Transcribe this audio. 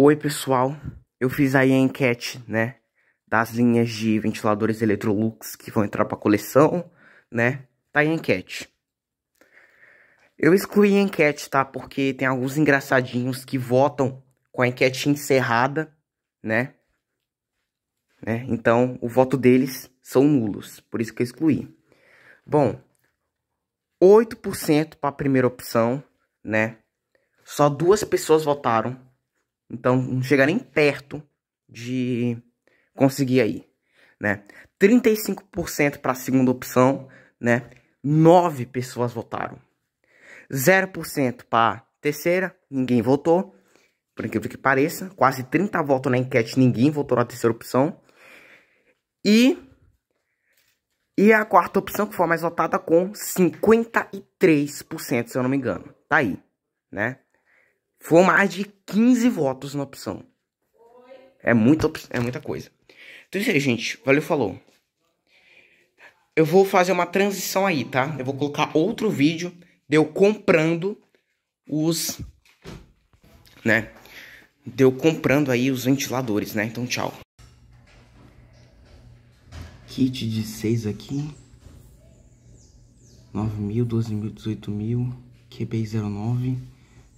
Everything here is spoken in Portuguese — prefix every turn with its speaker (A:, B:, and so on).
A: Oi, pessoal. Eu fiz aí a enquete, né, das linhas de ventiladores Electrolux que vão entrar para coleção, né? Tá aí a enquete. Eu excluí a enquete, tá? Porque tem alguns engraçadinhos que votam com a enquete encerrada, né? né? Então, o voto deles são nulos, por isso que eu excluí. Bom, 8% para a primeira opção, né? Só duas pessoas votaram então não chega nem perto de conseguir aí, né? 35% para a segunda opção, né? 9 pessoas votaram. 0% para terceira, ninguém votou. Por incrível que pareça, quase 30 votos na enquete, ninguém votou na terceira opção. E e a quarta opção que foi a mais votada com 53%, se eu não me engano. Tá aí, né? Foi mais de 15 votos na opção. É muita, é muita coisa. Então é isso aí, gente. Valeu, falou. Eu vou fazer uma transição aí, tá? Eu vou colocar outro vídeo deu de comprando os. Né? Deu de comprando aí os ventiladores, né? Então, tchau.
B: Kit de 6 aqui. 9 mil, 12 mil, 18 mil. QB09.